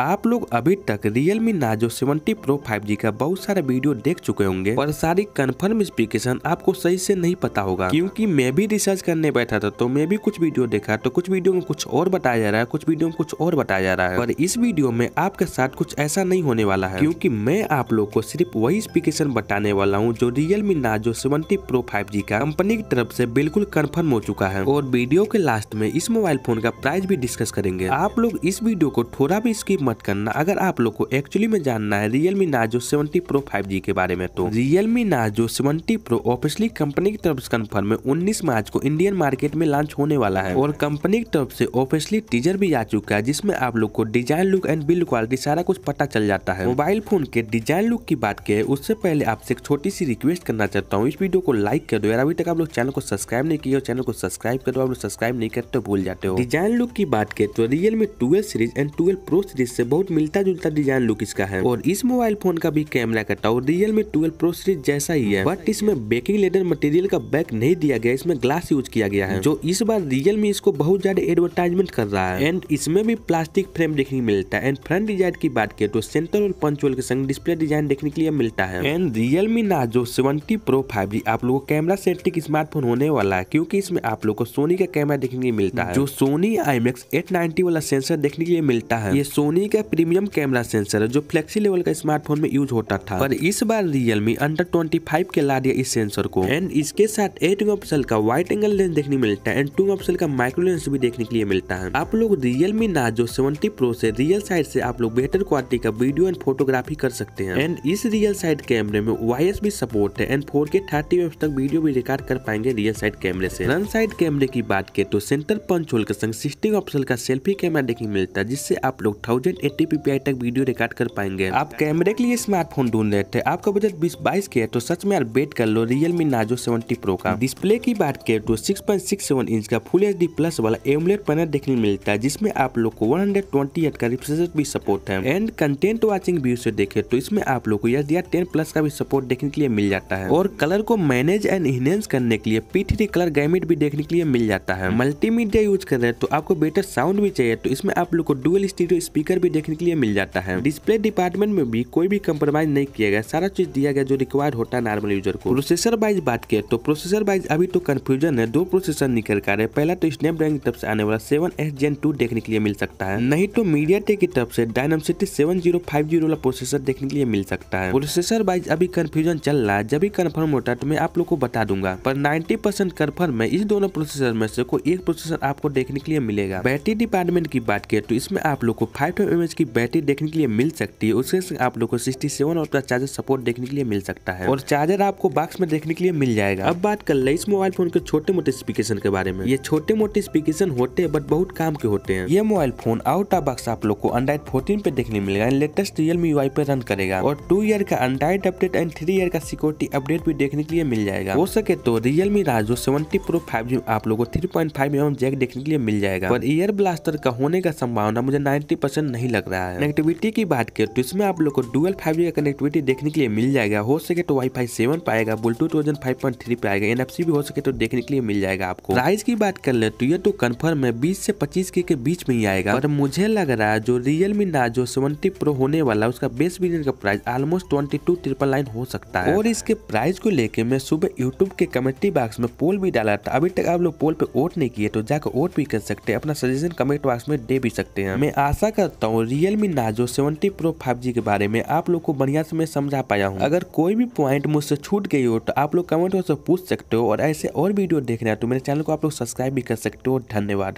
आप लोग अभी तक Realme Narzo seventy pro five का बहुत सारा वीडियो देख चुके होंगे पर सारी कन्फर्म स्पीकेशन आपको सही से नहीं पता होगा क्योंकि मैं भी रिसर्च करने बैठा था तो मैं भी कुछ वीडियो देखा तो कुछ वीडियो में कुछ और बताया जा रहा है कुछ वीडियो में कुछ और बताया जा रहा है पर इस वीडियो में आपके साथ कुछ ऐसा नहीं होने वाला है क्यूँकी मैं आप लोग को सिर्फ वही स्पीकेशन बताने वाला हूँ जो Realme Narzo seventy pro five का कंपनी की तरफ ऐसी बिल्कुल कन्फर्म हो चुका है और वीडियो के लास्ट में इस मोबाइल फोन का प्राइस भी डिस्कस करेंगे आप लोग इस वीडियो को थोड़ा भी इसकी मत करना अगर आप लोग को एक्चुअली में जानना है Realme Narzo seventy pro five G के बारे में तो Realme Narzo seventy pro officially company की तरफ से कन्फर्म है उन्नीस मार्च को इंडियन मार्केट में लॉन्च होने वाला है और कंपनी की तरफ से ऑफिसली टीजर भी आ चुका है जिसमें आप लोग को design look and build quality सारा कुछ पता चल जाता है मोबाइल फोन के डिजाइन लुक की बात की उससे पहले आपसे एक छोटी सी रिक्वेस्ट करना चाहता हूँ इस वीडियो को लाइक कर दो यार अभी तक आप लोग चैनल को सब्सक्राइब नहीं किया चैनल को सब्सक्राइब कर दो आप लोग सब्सक्राइब नहीं करते भूल जाते हो डिजाइन लुक की बात करें तो Realme twelve series and twelve pro series से बहुत मिलता जुलता डिजाइन लुक इसका है और इस मोबाइल फोन का भी कैमरा का tower Realme twelve pro series जैसा ही है बट इसमें बेकिंग लेडर मटेरियल का बैक नहीं दिया गया इसमें ग्लास यूज किया गया है जो इस बार रियल में इसको बहुत ज्यादा एडवर्टाइजमेंट कर रहा है एंड इसमें भी प्लास्टिक फ्रेम देखने मिलता है एंड फ्रंट डिजाइन की बात करें तो सेंटर और पंचोल के संग डिस्प्ले डिजाइन देखने के लिए मिलता है and Realme Narzo seventy pro five आप लोगों को कैमरा सेंट्रिक स्मार्टफोन होने वाला है क्योंकि इसमें आप लोग को सोनी का कैमरा देखने के लिए मिलता है जो सोनी आई एम वाला सेंसर देखने के लिए मिलता है ये सोनी सोनी का प्रीमियम कैमरा सेंसर है जो फ्लेक्सी लेवल का स्मार्टफोन में यूज होता था पर इस बार रियलमी अंडर ट्वेंटी फाइव के ला दिया इस सेंसर को एंड इसके साथ एट ऑप्शन का व्हाइट एंगल लेंस देखने मिलता है एंड टू ऑप्शन का माइक्रो लेंस भी देखने के लिए मिलता है आप लोग रियलमी जो सेवेंटी प्रो से रियल साइड से आप लोग बेहतर क्वालिटी का वीडियो एंड फोटोग्राफी कर सकते हैं एंड इस रियल साइड कैमरे में वाई भी सपोर्ट है एंड फोर के थर्टी तक वीडियो भी रिकॉर्ड कर पाएंगे रियल साइड कैमरे से फ्रंट साइड कैमरे की बात के तो सेंटर पंच होल के संग सिक्सटी ऑप्शन का सेल्फी कैमरा देखने मिलता है जिससे आप लोग थाउजेंड 1080 पीपीआई तक वीडियो रिकॉर्ड कर पाएंगे आप कैमरे के लिए स्मार्टफोन ढूंढ रहे थे आपका बजट बीस बाईस के है तो सच में यार बेट कर लो रियलमी नाजो सेवेंटी प्रो का डिस्प्ले की बात करें तो six point six seven inch का फुल एच डी प्लस वाला एमलेट पैनल देखने मिलता है जिसमें आप लोग को वन हंड्रेड ट्वेंटी का रिफ्रेश भी सपोर्ट है एंड कंटेंट वॉचिंग व्यू से देखे तो इसमें आप लोग को एच डी टेन प्लस का भी सपोर्ट देखने के लिए मिल जाता है और कलर को मैनेज एंड इनहेंस करने के लिए पी कलर गैमिट भी देखने के लिए मिल जाता है मल्टीमीडिया यूज कर रहे हैं तो आपको बेटर साउंड भी चाहिए तो इसमें आप लोग को डुअल स्टीडियो स्पीकर फीचर भी देखने के लिए मिल जाता है डिस्प्ले डिपार्टमेंट में भी कोई भी कम्प्रोमाइज नहीं किया गया सारा चीज दिया गया जो रिक्वायर्ड होता है नॉर्मल यूजर को प्रोसेसर वाइज बात किया तो प्रोसेसर वाइज अभी तो कन्फ्यूजन है दो प्रोसेसर निकल कर पहला तो स्नैपड्रैगन की तरफ से आने वाला सेवन एस जेन टू देखने के लिए मिल सकता है नहीं तो मीडिया टेक की तरफ से city seven zero five zero वाला प्रोसेसर देखने के लिए मिल सकता है प्रोसेसर वाइज अभी कन्फ्यूजन चल रहा है जब भी कन्फर्म होता है तो मैं आप लोग को बता दूंगा पर नाइन्टी परसेंट कन्फर्म है इस दोनों प्रोसेसर में से कोई एक प्रोसेसर आपको देखने के लिए मिलेगा बैटरी डिपार्टमेंट की बात करें तो इसमें आप लोग को फाइव एमएच की बैटरी देखने के लिए मिल सकती है उसके संग आप लोग को सिक्सटी सेवन का चार्जर सपोर्ट देखने के लिए मिल सकता है और चार्जर आपको बॉक्स में देखने के लिए मिल जाएगा अब बात कर ले इस मोबाइल फोन के छोटे मोटे स्पीकेशन के बारे में ये छोटे मोटे स्पीकेशन होते हैं बट बहुत काम के होते हैं ये mobile phone out of box आप लोग को अंड्राइड फोर्टीन पे देखने मिलेगा लेटेस्ट रियलमी वाई पे रन करेगा और टू ईयर का Android update and three year का सिक्योरिटी अपडेट भी देखने के लिए मिल जाएगा हो सके तो रियलमी राजो सेवेंटी प्रो फाइव जी आप लोग को three point five M jack देखने के लिए मिल जाएगा और ईयर ब्लास्टर का होने का संभावना मुझे नाइन्टी परसेंट नहीं लग रहा है कनेक्टिविटी की बात करें तो इसमें आप लोग को डुअल फाइव जी का कनेक्टिविटी देखने के लिए मिल जाएगा हो सके तो वाई फाई सेवन पे आएगा Bluetooth version five point three पे आएगा एनएफसी भी हो सके तो देखने के लिए मिल जाएगा आपको प्राइस की बात कर ले तो ये तो कन्फर्म है बीस से पच्चीस के, बीच में ही आएगा और मुझे लग रहा है जो Realme Narzo seventy pro होने वाला उसका बेस बिलियन का price almost twenty two triple nine हो सकता है और इसके प्राइस को लेकर मैं सुबह यूट्यूब के कमेंट्री बॉक्स में पोल भी डाला था अभी तक आप लोग पोल पे वोट नहीं किए तो जाकर वोट भी कर सकते हैं अपना सजेशन कमेंट बॉक्स में दे भी सकते हैं मैं आशा करता हूँ हूँ Realme Narzo seventy pro five के बारे में आप लोग को बढ़िया से मैं समझा पाया हूँ अगर कोई भी पॉइंट मुझसे छूट गई हो तो आप लोग कमेंट में पूछ सकते हो और ऐसे और वीडियो देखना है तो मेरे चैनल को आप लोग सब्सक्राइब भी कर सकते हो धन्यवाद